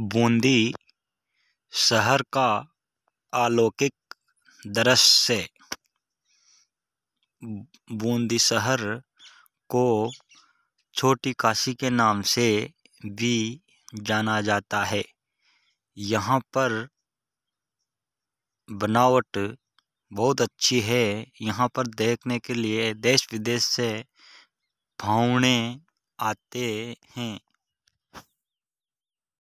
बूंदी शहर का अलौकिक दृश्य बूंदी शहर को छोटी काशी के नाम से भी जाना जाता है यहाँ पर बनावट बहुत अच्छी है यहाँ पर देखने के लिए देश विदेश से भावने आते हैं